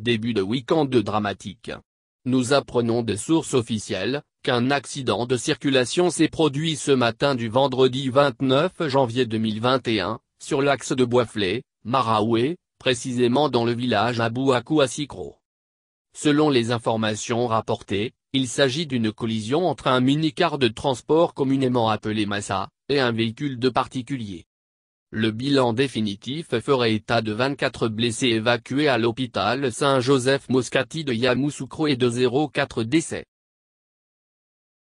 Début de week-end dramatique. Nous apprenons de sources officielles, qu'un accident de circulation s'est produit ce matin du vendredi 29 janvier 2021, sur l'axe de Boiflet, Maraoué, précisément dans le village Abouakou à Sikro. Selon les informations rapportées, il s'agit d'une collision entre un minicar de transport communément appelé Massa, et un véhicule de particulier. Le bilan définitif ferait état de 24 blessés évacués à l'hôpital Saint-Joseph Moscati de Yamoussoukro et de 0,4 décès.